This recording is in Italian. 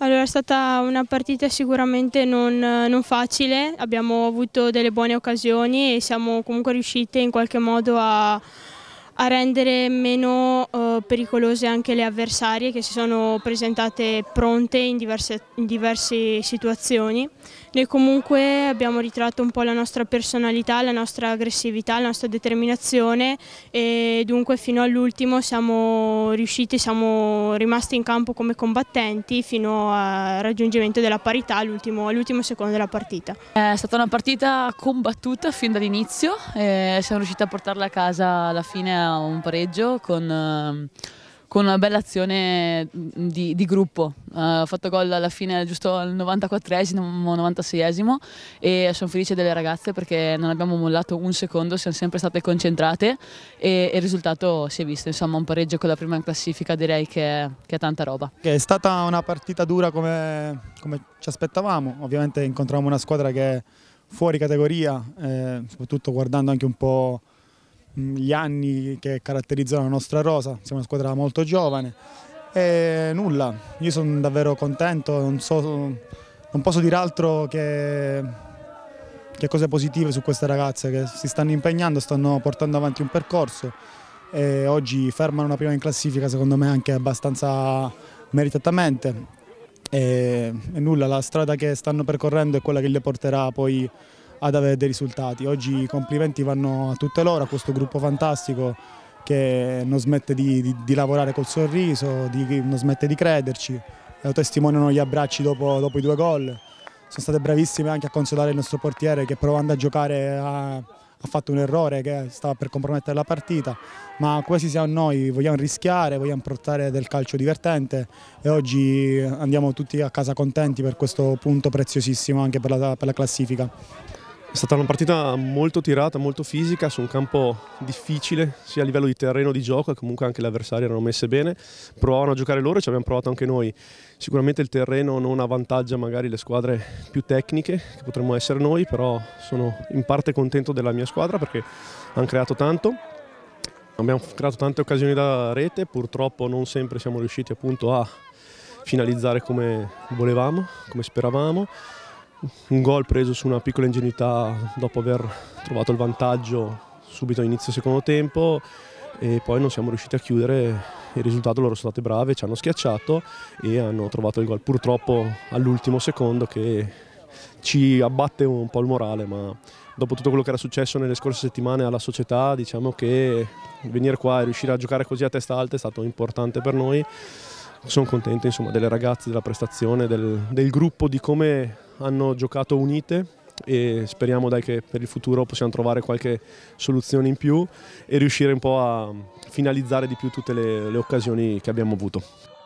Allora è stata una partita sicuramente non, non, facile, abbiamo avuto delle buone occasioni e siamo comunque riuscite in qualche modo a, a rendere meno eh, pericolose anche le avversarie che si sono presentate pronte in diverse, in diverse situazioni noi comunque abbiamo ritratto un po' la nostra personalità, la nostra aggressività, la nostra determinazione e dunque fino all'ultimo siamo riusciti, siamo rimasti in campo come combattenti fino al raggiungimento della parità all'ultimo all secondo della partita. È stata una partita combattuta fin dall'inizio e eh, siamo riusciti a portarla a casa alla fine a un pareggio con... Ehm, con una bella azione mm, di, di gruppo. Eh, ho uh, fatto gol alla fine giusto al 94esimo, 96esimo e sono felice delle ragazze perché non abbiamo mollato un secondo, siamo sempre state concentrate e, e il risultato si è visto, insomma un pareggio con la prima in classifica direi che, che è tanta roba. È stata una partita dura come, come ci aspettavamo, ovviamente incontravamo una squadra che è fuori categoria, eh, soprattutto guardando anche un po' gli anni che caratterizzano la nostra rosa, siamo una squadra molto giovane e nulla, io sono davvero contento, non, so, non posso dire altro che, che, cose positive su queste ragazze che si stanno impegnando, stanno portando avanti un percorso e oggi fermano una prima in classifica secondo me anche abbastanza meritatamente e, e nulla, la strada che stanno percorrendo è quella che le porterà poi ad avere dei risultati. Oggi i complimenti vanno a tutte loro, a questo gruppo fantastico che non smette di, di, di lavorare col sorriso, di, non smette di crederci, lo testimoniano gli abbracci dopo, dopo i due gol. Sono state bravissime anche a consolare il nostro portiere che provando a giocare ha, ha fatto un errore che stava per compromettere la partita, ma questi siamo noi, vogliamo rischiare, vogliamo portare del calcio divertente e oggi andiamo tutti a casa contenti per questo punto preziosissimo anche per la, per la classifica. È stata una partita molto tirata, molto fisica, su un campo difficile, sia a livello di terreno di gioco, che comunque anche le avversarie erano messe bene. Provavano a giocare loro e ci abbiamo provato anche noi. Sicuramente il terreno non avvantaggia magari le squadre più tecniche, che potremmo essere noi, però sono in parte contento della mia squadra perché hanno creato tanto. Abbiamo creato tante occasioni da rete, purtroppo non sempre siamo riusciti appunto a finalizzare come volevamo, come speravamo un gol preso su una piccola ingenuità dopo aver trovato il vantaggio subito all'inizio secondo tempo e poi non siamo riusciti a chiudere il risultato loro sono state brave, ci hanno schiacciato e hanno trovato il gol purtroppo all'ultimo secondo che ci abbatte un po' il morale ma dopo tutto quello che era successo nelle scorse settimane alla società diciamo che venire qua e riuscire a giocare così a testa alta è stato importante per noi sono contento insomma, delle ragazze, della prestazione, del, del gruppo, di come hanno giocato unite e speriamo dai, che per il futuro possiamo trovare qualche soluzione in più e riuscire un po' a finalizzare di più tutte le, le occasioni che abbiamo avuto.